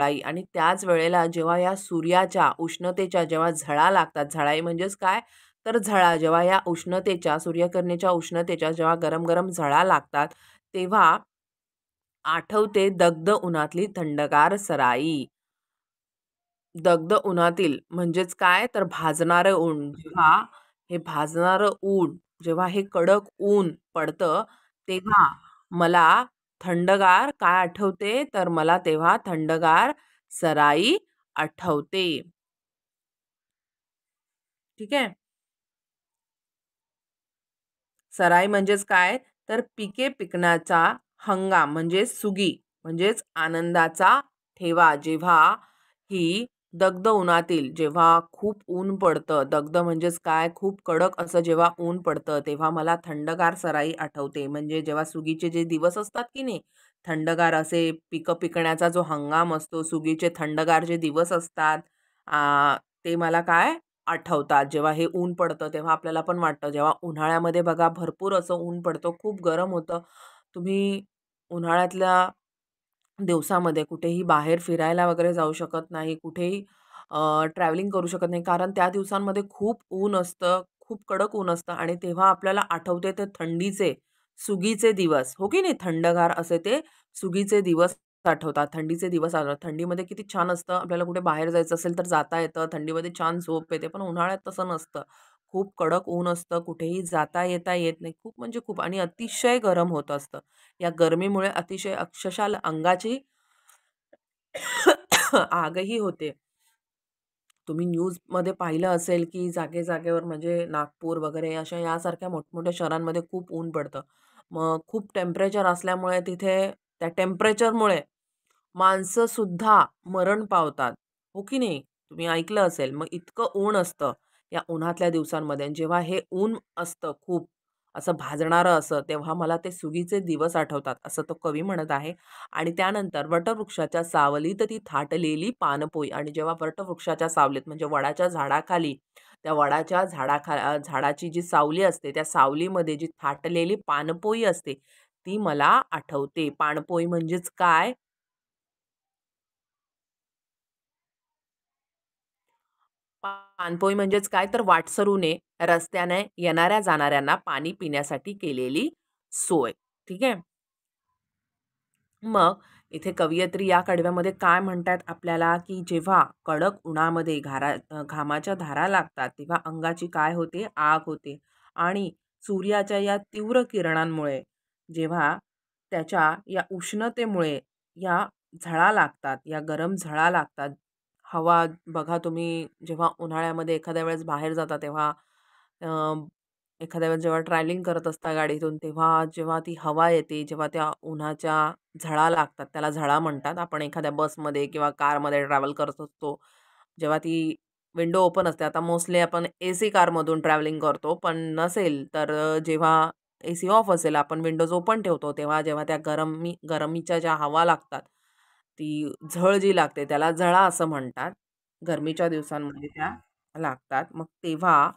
झळाई आणि त्याच वेळेला जेव्हा या सूर्याच्या उष्णतेच्या जेव्हा झळा लागतात झळाई म्हणजेच काय तर झळा जेव्हा या उष्णतेच्या सूर्यकर्णेच्या उष्णतेच्या जेव्हा गरम गरम झळा लागतात तेव्हा आठवते दग्ध उन्हातली थंडगार सराई दग्ध उन्हातील म्हणजेच काय तर भाजणारं ऊन जेव्हा हे भाजणारं ऊन जेव्हा हे कडक ऊन पडतं तेव्हा मला थंडगार काय आठवते तर मला तेव्हा थंडगार सराई आठवते ठीक आहे सराई म्हणजेच काय तर पिके पिकण्याचा हंगाम म्हणजे सुगी म्हणजेच आनंदाचा ठेवा जेव्हा ही दगद उन्हातील जेव्हा खूप ऊन पडतं दगद म्हणजेच काय खूप कडक असं जेव्हा ऊन पडतं तेव्हा मला थंडगार सराई आठवते म्हणजे जेव्हा सुगीचे जे दिवस असतात की नाही थंडगार असे पिकं पिकण्याचा जो हंगाम असतो सुगीचे थंडगार जे दिवस असतात ते मला काय आठवतात जेव्हा हे ऊन पडतं तेव्हा आपल्याला पण वाटतं जेव्हा उन्हाळ्यामध्ये बघा भरपूर असं ऊन पडतं खूप गरम होतं तुम्ही उन्हाळ्यातल्या दिवसामध्ये कुठेही बाहेर फिरायला वगैरे जाऊ शकत नाही, कुठेही ट्रॅव्हलिंग करू शकत नाही. कारण त्या दिवसांमध्ये खूप ऊन असतं, खूप कडक ऊन असतं आणि तेव्हा आपल्याला आठवते ते थंडीचे, सुगीचे दिवस. हो की नाही? थंडगार असे ते सुगीचे दिवस आठवतात, थंडीचे दिवस आठवतात. थंडीमध्ये किती छान असतं, आपल्याला कुठे बाहेर जायचं असेल तर जाता येतं, थंडीमध्ये छान झोप येते. पण उन्हाळ्यात तसं नसतं. खूप कडक ऊन असतं कुठेही जाता येता येत नाही खूप म्हणजे खूप आणि अतिशय गरम होत असतं या गरमीमुळे अतिशय अक्षशाल अंगाची आगही होते तुम्ही न्यूजमध्ये पाहिलं असेल की जागे जागेवर म्हणजे नागपूर वगैरे अशा यासारख्या मोठमोठ्या शहरांमध्ये खूप ऊन पडतं मग खूप टेम्परेचर असल्यामुळे तिथे त्या टेम्परेचरमुळे माणसंसुद्धा मरण पावतात हो की नाही तुम्ही ऐकलं असेल मग इतकं ऊन असतं या उन्हातल्या दिवसांमध्ये जेव्हा हे ऊन असतं खूप असं भाजणारं असं तेव्हा मला ते सुगीचे दिवस आठवतात असं तो कवी म्हणत आहे आणि त्यानंतर वटवृक्षाच्या सावलीत ती थाटलेली पानपोई आणि जेव्हा वटवृक्षाच्या सावलीत म्हणजे वडाच्या झाडाखाली त्या वडाच्या झाडाखा झाडाची जी सावली असते त्या सावलीमध्ये जी थाटलेली पानपोई असते ती मला आठवते पानपोई म्हणजेच काय पानपोई म्हणजेच काय तर वाटसरूने रस्त्याने येणाऱ्या जाणाऱ्यांना पाणी पिण्यासाठी केलेली सोय ठीक आहे मग इथे कवयित्री या कडव्यामध्ये काय म्हणतात आपल्याला की जेव्हा कडक उन्हामध्ये घारा घामाच्या धारा लागतात तेव्हा अंगाची काय होते आग होते आणि सूर्याच्या या तीव्र किरणांमुळे जेव्हा त्याच्या या उष्णतेमुळे या झळा लागतात या गरम झळा लागतात हवा बघा तुम्ही जेव्हा उन्हाळ्यामध्ये एखाद्या वेळेस बाहेर जाता तेव्हा एखाद्या वेळेस जेव्हा ट्रॅव्हलिंग करत असता गाडीतून तेव्हा जेव्हा ती हवा येते, जेव्हा त्या उन्हाच्या झळा लागतात, त्याला झळा म्हणतात. आपण एखाद्या बसमध्ये किंवा कारमध्ये ट्रॅव्हल करत असतो, जेव्हा ती विंडो ओपन असते. आता मोस्टली आपण ए सी कारमधून ट्रॅव्हलिंग करतो, पण नसेल तर जेव्हा ए सी ऑफ असेल, आपण विंडोज ओपन ठेवतो, तेव्हा जेव्हा त्या गरमी गरमीच्या ज्या हवा लागतात ती झळ जी लागते त्याला झळा असं म्हणतात गरमीच्या दिवसांमध्ये त्या लागतात मग तेव्हा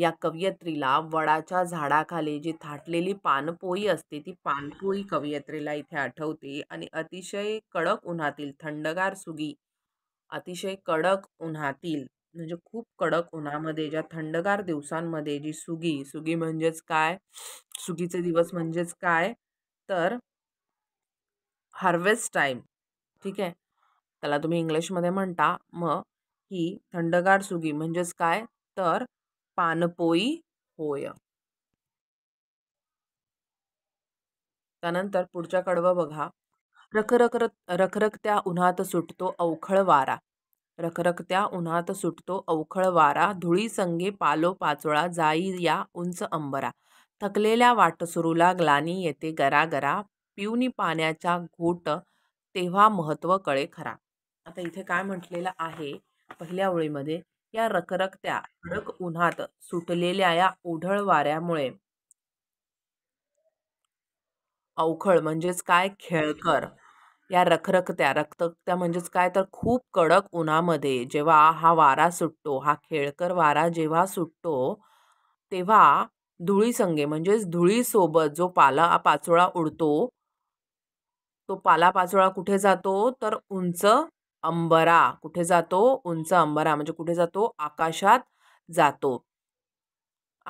या कवयत्रीला वडाच्या झाडाखाली जी थाटलेली पानपोई असते ती पानपोई कवयत्रीला इथे आठवते आणि अतिशय कडक उन्हातील थंडगार सुगी अतिशय कडक उन्हातील म्हणजे खूप कडक उन्हामध्ये ज्या थंडगार दिवसांमध्ये जी सुगी सुगी म्हणजेच काय सुगीचे दिवस म्हणजेच काय तर हार्वेस्ट टाईम ठीक आहे त्याला तुम्ही इंग्लिशमध्ये म्हणता म ही थंडगार सुगी म्हणजेच काय तर पानपोई होय त्यानंतर पुढच्या कडवं बघा रखरख रखरखत्या उन्हात सुटतो अवखळ वारा रखरखत्या उन्हात सुटतो अवखळ वारा धुळी संगे पालो पाचोळा जाई या उंच अंबरा थकलेल्या सुरूला ग्लानी येते गरा पिऊनी पाण्याच्या घोट तेव्हा महत्त्व कळे खरा आता इथे काय म्हटलेलं आहे पहिल्या ओळीमध्ये या रखरखत्या कडक उन्हात सुटलेल्या या ओढळ वाऱ्यामुळे अवखळ म्हणजेच काय खेळकर या रखरखत्या रक्तकत्या म्हणजेच काय तर खूप कडक उन्हामध्ये जेव्हा हा वारा सुटतो हा खेळकर वारा जेव्हा सुटतो तेव्हा धुळीसंगे म्हणजेच धुळीसोबत जो पाला पाचोळा उडतो तो पालापाचोळा कुठे जातो तर उंच अंबरा कुठे जातो उंच अंबरा म्हणजे कुठे जातो आकाशात जातो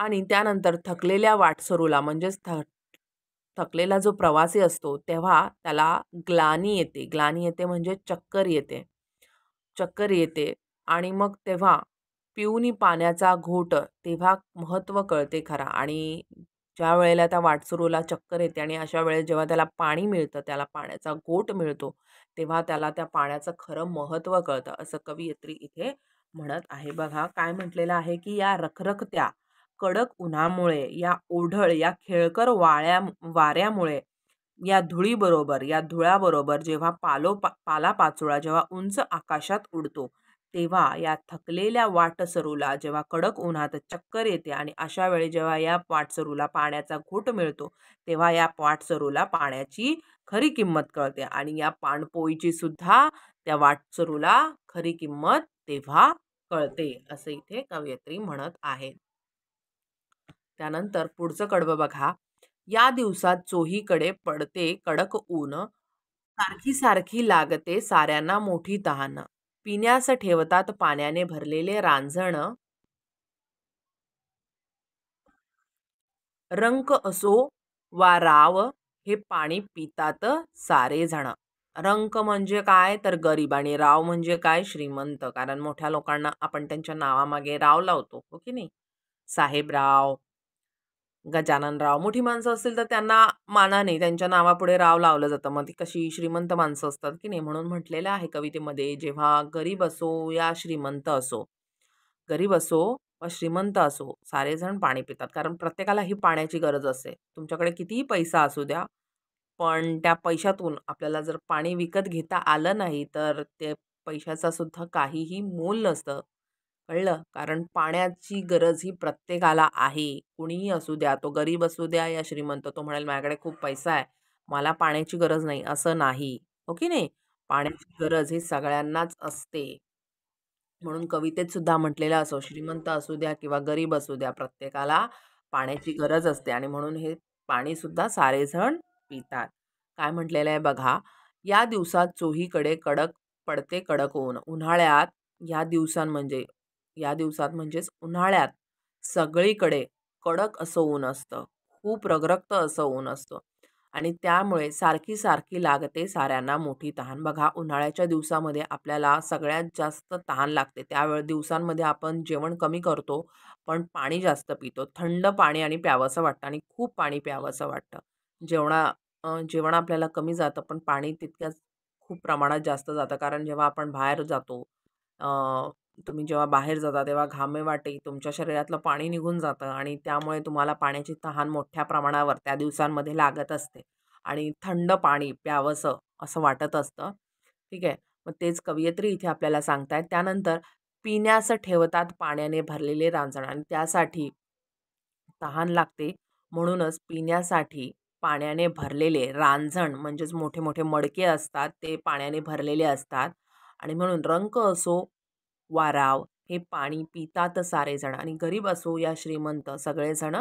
आणि त्यानंतर थकलेल्या वाटसरूला म्हणजेच थ थकलेला जो प्रवासी असतो तेव्हा त्याला ग्लानी येते ग्लानी येते म्हणजे चक्कर येते चक्कर येते आणि मग तेव्हा पिऊनी पाण्याचा घोट तेव्हा महत्त्व कळते खरा आणि ज्या वेळेला त्या वाटसुरूला चक्कर येते आणि अशा वेळेस जेव्हा त्याला पाणी मिळतं त्याला पाण्याचा गोट मिळतो तेव्हा त्याला त्या पाण्याचं खरं महत्त्व कळतं असं कवयित्री इथे म्हणत आहे बघा काय म्हटलेलं आहे की या रखरखत्या कडक उन्हामुळे या ओढळ या खेळकर वाळ्या वाऱ्यामुळे या धुळीबरोबर या धुळ्याबरोबर जेव्हा पालो पा पालापाचोळा जेव्हा उंच आकाशात उडतो तेव्हा या थकलेल्या वाटसरूला जेव्हा कडक उन्हात चक्कर येते आणि अशा वेळी जेव्हा या वाटसरूला पाण्याचा घोट मिळतो तेव्हा या वाटसरूला पाण्याची खरी किंमत कळते आणि या पाणपोईची सुद्धा त्या वाटसरूला खरी किंमत तेव्हा कळते असं इथे कवयित्री म्हणत आहे त्यानंतर पुढचं कडवं बघा या दिवसात चोहीकडे पडते कडक ऊन सारखी सारखी लागते साऱ्यांना मोठी तहान पिण्यास ठेवतात पाण्याने भरलेले रांजण रंक असो वा राव हे पाणी पितात सारे जण, रंक म्हणजे काय तर गरीब आणि राव म्हणजे काय श्रीमंत कारण मोठ्या लोकांना आपण त्यांच्या नावामागे राव लावतो हो की नाही साहेबराव गजाननराव. मोठी माणसं असतील तर त्यांना मानाने त्यांच्या नावापुढे राव लावलं जातं. मग ती कशी श्रीमंत माणसं असतात की नाही. म्हणून म्हटलेलं आहे कवितेमध्ये, "जेव्हा गरीब असो या श्रीमंत असो, गरीब असो व श्रीमंत असो, सारेजण पाणी पितात." कारण प्रत्येकाला ही पाण्याची गरज असते. तुमच्याकडे कितीही पैसा असू द्या, पण त्या पैशातून आपल्याला जर पाणी विकत घेता आलं नाही, तर ते पैशाचासुद्धा काहीही मोल नसतं. कळलं कारण पाण्याची गरज ही प्रत्येकाला आहे कुणीही असू द्या तो गरीब असू द्या या श्रीमंत तो म्हणेल माझ्याकडे खूप पैसा आहे मला पाण्याची गरज नाही असं नाही हो की नाही पाण्याची गरज ही सगळ्यांनाच असते म्हणून कवितेत सुद्धा म्हटलेलं असो श्रीमंत असू द्या किंवा गरीब असू द्या प्रत्येकाला पाण्याची गरज असते आणि म्हणून हे पाणीसुद्धा सारेजण पितात काय म्हटलेलं आहे बघा या दिवसात चोहीकडे कडक पडते कडक ऊन उन्हाळ्यात या दिवसां म्हणजे या दिवसात म्हणजेच उन्हाळ्यात सगळीकडे कडक असं ऊन असतं खूप रगरक्त असं ऊन असतं आणि त्यामुळे सारखी सारखी लागते साऱ्यांना मोठी तहान बघा उन्हाळ्याच्या दिवसामध्ये आपल्याला सगळ्यात जास्त तहान लागते त्यावेळे दिवसांमध्ये आपण जेवण कमी करतो पण पाणी जास्त पितो थंड पाणी आणि प्यावंसं वाटतं आणि खूप पाणी प्यावंसं वाटतं जेवणा जेवण आपल्याला कमी जातं पण पाणी तितक्याच खूप प्रमाणात जास्त जातं कारण जेव्हा आपण बाहेर जातो तुम्ही जेव्हा बाहेर जाता तेव्हा घामे वाटे तुमच्या शरीरातलं पाणी निघून जातं आणि त्यामुळे तुम्हाला पाण्याची तहान मोठ्या प्रमाणावर त्या दिवसांमध्ये लागत असते आणि थंड पाणी प्यावंसं असं वाटत असतं ठीक आहे मग तेच कवयित्री इथे आपल्याला सांगतायत त्यानंतर पिण्यास ठेवतात पाण्याने भरलेले रांजण आणि त्यासाठी तहान लागते म्हणूनच पिण्यासाठी पाण्याने भरलेले रांजण म्हणजेच मोठे मोठे मडके असतात ते पाण्याने भरलेले असतात आणि म्हणून रंक असो वाराव हे पाणी पितात सारेजण आणि गरीब असो या श्रीमंत सगळेजण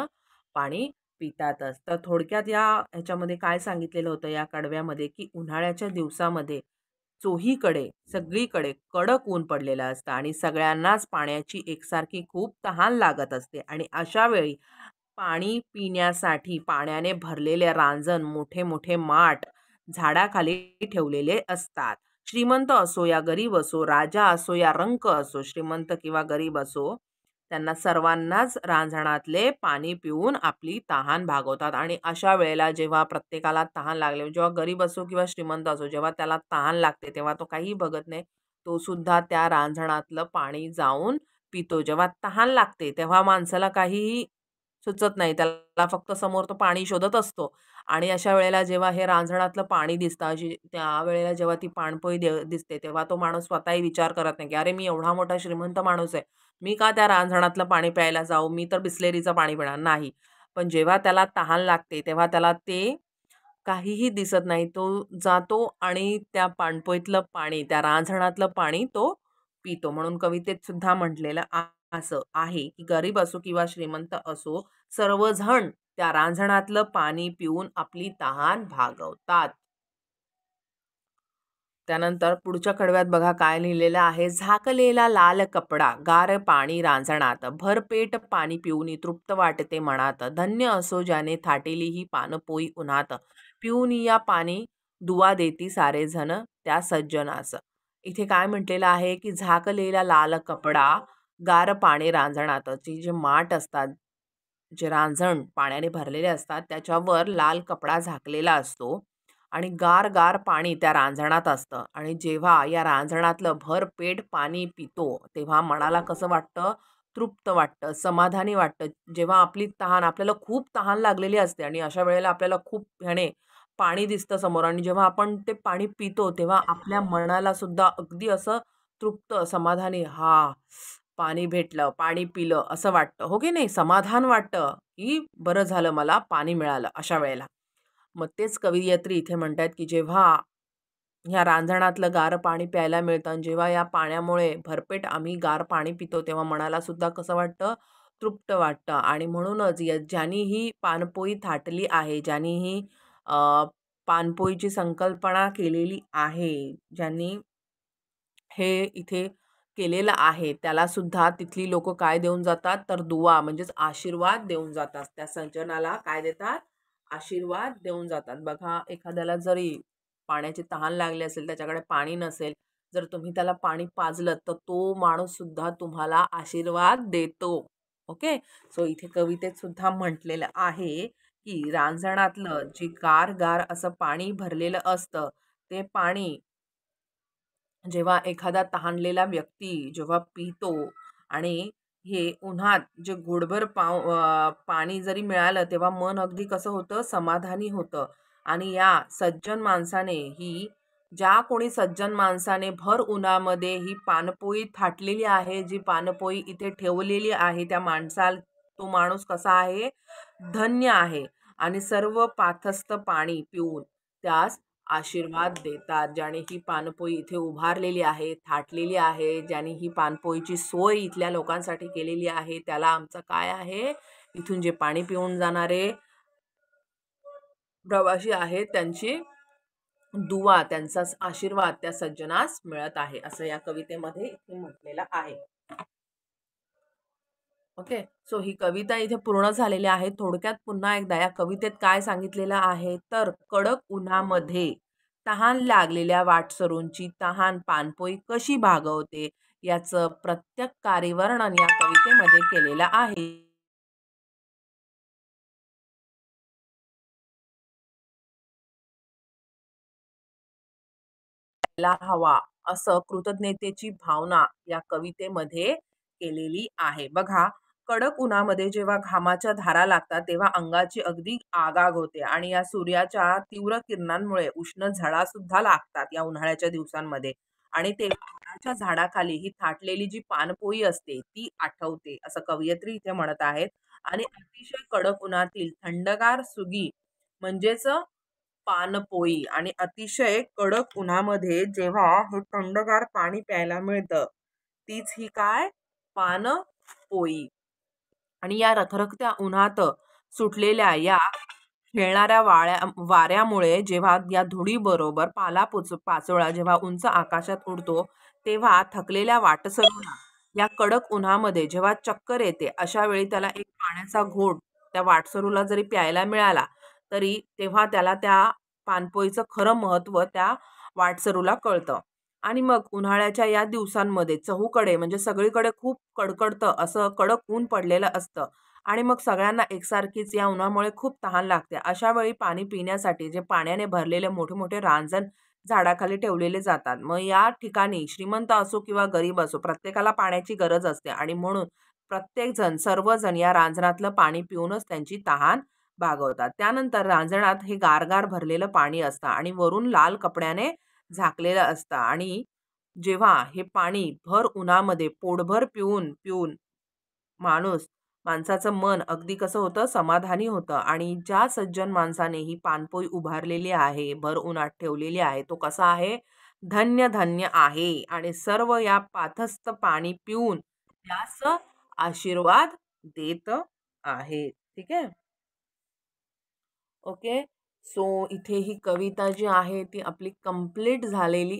पाणी पितातच तर थोडक्यात या ह्याच्यामध्ये काय सांगितलेलं होतं या कडव्यामध्ये की उन्हाळ्याच्या दिवसामध्ये चोहीकडे सगळीकडे कडक ऊन पडलेलं असतं आणि सगळ्यांनाच पाण्याची एकसारखी खूप तहान लागत असते आणि अशा वेळी पाणी पिण्यासाठी पाण्याने भरलेले रांजण मोठे मोठे माठ झाडाखाली ठेवलेले असतात श्रीमंत असो या गरीब असो राजा असो या रंक असो श्रीमंत किंवा गरीब असो त्यांना सर्वांनाच रांझणातले पाणी पिऊन आपली तहान भागवतात आणि अशा वेळेला जेव्हा प्रत्येकाला तहान लागले जेव्हा गरीब असो किंवा श्रीमंत असो जेव्हा त्याला तहान लागते तेव्हा तो काही बघत नाही तो सुद्धा त्या रांझणातलं पाणी जाऊन पितो जेव्हा तहान लागते तेव्हा माणसाला काहीही सुचत नाही त्याला फक्त समोर तो पाणी शोधत असतो आणि अशा वेळेला जेव्हा हे रांजणातलं पाणी दिसतं अशी वेळेला जेव्हा ती पाणपोई दे दिसते तेव्हा तो माणूस स्वतःही विचार करत नाही की अरे मी एवढा मोठा श्रीमंत माणूस आहे मी का त्या रांजणातलं पाणी प्यायला जाऊ मी तर बिसलेरीचं पाणी पिणार नाही पण जेव्हा त्याला तहान लागते तेव्हा त्याला ते काहीही दिसत नाही तो जातो आणि त्या पाणपोईतलं पाणी त्या रांझणातलं पाणी तो पितो म्हणून कवितेत सुद्धा म्हटलेलं असं आहे की गरीब असो किंवा श्रीमंत असो सर्वजण त्या रांझणातलं पाणी पिऊन आपली तहान भागवतात त्यानंतर पुढच्या कडव्यात बघा काय लिहिलेलं आहे झाकलेला लाल कपडा गार पाणी रांजणात भरपेट पाणी पिऊन तृप्त वाटते मनात धन्य असो ज्याने थाटेली ही पानपोई उन्हात पिऊन या पाणी दुवा देती सारे जण त्या सज्जनास इथे काय म्हटलेलं आहे की झाकलेला लाल कपडा गार पाणी रांजणातची जे माठ असतात जे रांजण पाण्याने भरलेले असतात त्याच्यावर लाल कपडा झाकलेला असतो आणि गार गार पाणी त्या रांजणात असतं आणि जेव्हा या रांजणातलं भरपेट पाणी पितो तेव्हा मनाला कसं वाटतं तृप्त वाटतं समाधानी वाटतं जेव्हा आपली तहान आपल्याला खूप तहान लागलेली असते आणि अशा वेळेला आपल्याला खूप ह्याने पाणी दिसतं समोर आणि जेव्हा आपण ते पाणी पितो तेव्हा आपल्या मनाला सुद्धा अगदी असं तृप्त समाधानी हा पाणी भेटलं पाणी पिलं असं वाटतं हो की नाही समाधान वाटतं की बरं झालं मला पाणी मिळालं अशा वेळेला मग तेच कवियत्री इथे म्हणतात की जेव्हा ह्या रांजणातलं गार पाणी प्यायला मिळतं आणि जेव्हा या पाण्यामुळे भरपेट आम्ही गार पाणी पितो तेव्हा मनाला सुद्धा कसं वाटतं तृप्त वाटतं आणि म्हणूनच या ज्यांनी ही पानपोई थाटली आहे ज्यांनी ही पानपोईची संकल्पना केलेली आहे ज्यांनी हे इथे केलेला आहे त्यालासुद्धा तिथली लोक काय देऊन जातात तर दुवा म्हणजेच आशीर्वाद देऊन जातात त्या संचनाला काय देतात आशीर्वाद देऊन जातात बघा एखाद्याला जरी पाण्याची तहान लागली असेल त्याच्याकडे पाणी नसेल जर तुम्ही त्याला पाणी पाजलं तर तो माणूससुद्धा तुम्हाला आशीर्वाद देतो ओके सो इथे कवितेत सुद्धा म्हटलेलं आहे की रांजणातलं जे गार गार असं पाणी भरलेलं असतं ते पाणी जेव्हा एखादा तहानलेला व्यक्ती जेव्हा पितो आणि हे उन्हात जे गोडभर पाव पाणी जरी मिळालं तेव्हा मन अगदी कसं होतं समाधानी होतं आणि या सज्जन माणसाने ही ज्या कोणी सज्जन माणसाने भर उन्हामध्ये ही पानपोई थाटलेली आहे जी पानपोई इथे ठेवलेली आहे त्या माणसा तो माणूस कसा आहे धन्य आहे आणि सर्व पाथस्थ पाणी पिऊन त्यास आशीर्वाद देतात ज्याने ही पानपोई इथे उभारलेली आहे थाटलेली आहे ज्याने ही पानपोईची सोय इथल्या लोकांसाठी केलेली आहे त्याला आमचं काय आहे इथून जे पाणी पिऊन जाणारे प्रवासी आहेत त्यांची दुवा त्यांचा आशीर्वाद त्या सज्जनास मिळत आहे असं या कवितेमध्ये इथे म्हटलेलं आहे ओके सो ही कविता इथे पूर्ण झालेली आहे थोडक्यात पुन्हा एकदा या कवितेत काय सांगितलेलं आहे तर कडक उन्हामध्ये तहान लागलेल्या वाटसरूंची तहान पानपोई कशी भागवते याचं प्रत्येक कार्यवर्णन या कवितेमध्ये केलेलं आहे हवा असं कृतज्ञतेची भावना या कवितेमध्ये केलेली आहे बघा कडक उन्हामध्ये जेव्हा घामाच्या धारा लागतात तेव्हा अंगाची अगदी आगाग होते आणि या सूर्याच्या तीव्र किरणांमुळे उष्ण झळा सुद्धा लागतात या उन्हाळ्याच्या दिवसांमध्ये आणि ते उन्हाच्या झाडाखाली ही थाटलेली जी पानपोई असते ती आठवते असं कवयित्री इथे म्हणत आहेत आणि अतिशय कडक उन्हातील थंडगार सुगी म्हणजेच पानपोई आणि अतिशय कडक उन्हामध्ये जेव्हा हे थंडगार पाणी प्यायला मिळतं तीच ही काय पान पोई आणि या रखरखत्या उन्हात सुटलेल्या या खेळणाऱ्या वाळ्या वाऱ्यामुळे जेव्हा या बरोबर पाला पोच पाचोळा जेव्हा उंच आकाशात उडतो तेव्हा थकलेल्या वाटसरूला या कडक उन्हामध्ये जेव्हा चक्कर येते अशा वेळी त्याला एक पाण्याचा घोट त्या वाटसरूला जरी प्यायला मिळाला तरी तेव्हा त्याला त्या पानपोईचं खरं महत्त्व त्या वाटसरूला कळतं आणि मग उन्हाळ्याच्या या दिवसांमध्ये चहूकडे म्हणजे सगळीकडे खूप कडकडतं असं कडक ऊन पडलेलं असतं आणि मग सगळ्यांना एकसारखीच या उन्हामुळे खूप तहान लागते अशा वेळी पाणी पिण्यासाठी जे पाण्याने भरलेले मोठे मोठे रांजण झाडाखाली ठेवलेले जातात मग या ठिकाणी श्रीमंत असो किंवा गरीब असो प्रत्येकाला पाण्याची गरज असते आणि म्हणून प्रत्येकजण सर्वजण या रांजणातलं पाणी पिऊनच त्यांची तहान भागवतात त्यानंतर रांजणात हे गारगार भरलेलं पाणी असतं आणि वरून लाल कपड्याने झाकलेलं असतं आणि जेव्हा हे पाणी भर उन्हामध्ये पोटभर पिऊन पिऊन माणूस माणसाचं मन अगदी कसं होतं समाधानी होतं आणि ज्या सज्जन माणसाने ही पानपोई उभारलेली आहे भर उन्हात ठेवलेली आहे तो कसा आहे धन्य धन्य आहे आणि सर्व या पाथस्थ पाणी पिऊन त्यास आशीर्वाद देत आहे ठीक आहे ओके सो इथे ही कविता जी आहे ती आपली कंप्लीट झालेली